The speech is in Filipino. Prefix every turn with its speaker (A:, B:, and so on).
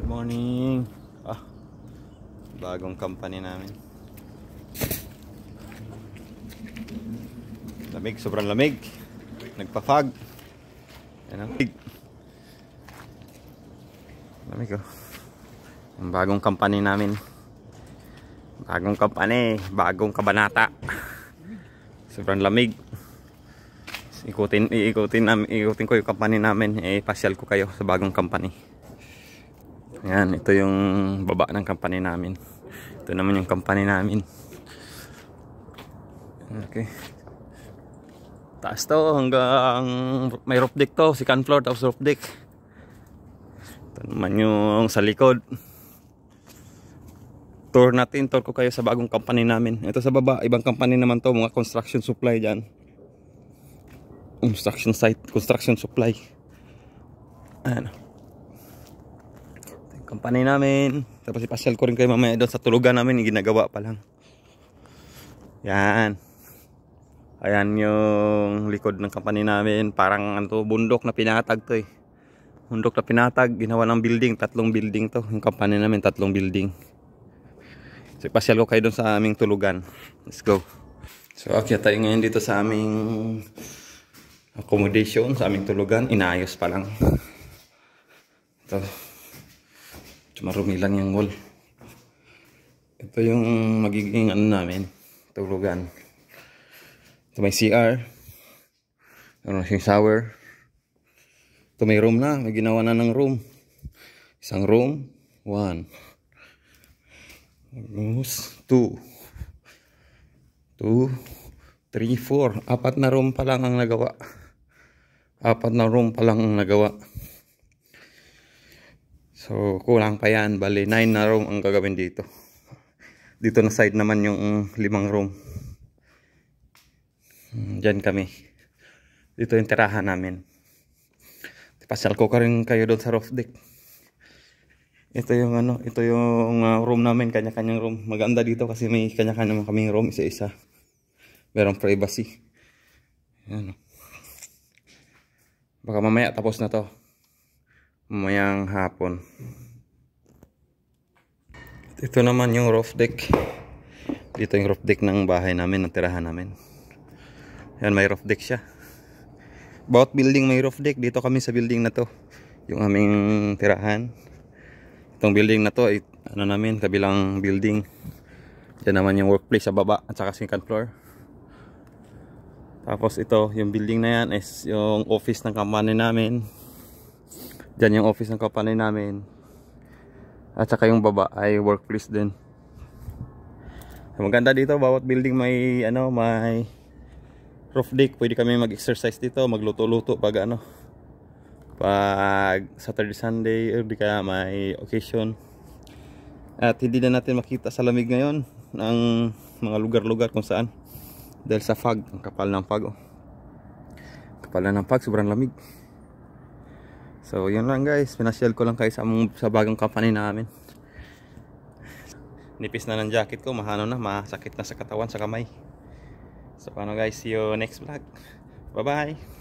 A: Good morning. Ah, bagong company namin. Lamig, sobrang lamig. Nagpa-fog. Ano? Lamig oh. Ang bagong company namin. Bagong company, bagong kabanata. Sobrang lamig. Ikutin, iikutin, iikutin ko yung company namin. Eh, pasyal ko kayo sa bagong company. Ayan, ito yung baba ng company namin. Ito naman yung company namin. Okay. Taas to hanggang may roof deck to, second floor tapos roof deck. Ito naman yung sa likod. Tour natin, tour ko kayo sa bagong company namin. Ito sa baba, ibang company naman to, mga construction supply dyan. Construction site, construction supply. Ano. Kampanya namin. Tapos ipasyal ko rin kayo mamaya doon sa tulugan namin. Yung ginagawa pa lang. Yan. Ayan yung likod ng kampanya namin. Parang ano, bundok na pinatag to eh. Bundok na pinatag. Ginawa ng building. Tatlong building to. Yung kampanya namin tatlong building. So ipasyal ko kayo doon sa aming tulugan. Let's go. So okay tayo ngayon dito sa aming accommodation, sa aming tulugan. Inayos pa lang. Ito marumi lang yung wall ito yung magiging ano namin tulugan ito may CR ano yung shower ito may room na may ginawa na ng room isang room one almost two two three four apat na room pa lang ang nagawa apat na room pa lang ang nagawa So, kulang pa yan. Bali, 9 na room ang gagawin dito. Dito na side naman yung limang room. Hmm, Diyan kami. Dito yung tirahan namin. Pasyal ko ka rin kayo doon sa roof deck. Ito yung ano, ito yung uh, room namin, kanya-kanyang room. Maganda dito kasi may kanya-kanya naman kaming room, isa-isa. Merong privacy. Ano. Baka mamaya tapos na to mamayang hapon At ito naman yung roof deck dito yung roof deck ng bahay namin ng tirahan namin yan may roof deck siya bawat building may roof deck dito kami sa building na to yung aming tirahan itong building na to ay ano namin kabilang building yan naman yung workplace sa baba at saka second floor tapos ito yung building na yan is yung office ng company namin Diyan yung office ng kapanay namin. At saka yung baba ay workplace din. Maganda dito, bawat building may ano, may roof deck. Pwede kami mag-exercise dito, magluto-luto pag ano. Pag Saturday, Sunday, or di kaya may occasion. At hindi na natin makita sa lamig ngayon ng mga lugar-lugar kung saan. Dahil sa fog, ang kapal ng fog. Oh. Kapal na ng fog, sobrang lamig. So, yun lang guys. Pinasyal ko lang kayo sa, sa bagong company namin. Nipis na ng jacket ko. Mahano na. Masakit na sa katawan, sa kamay. So, ano guys. See you next vlog. Bye-bye.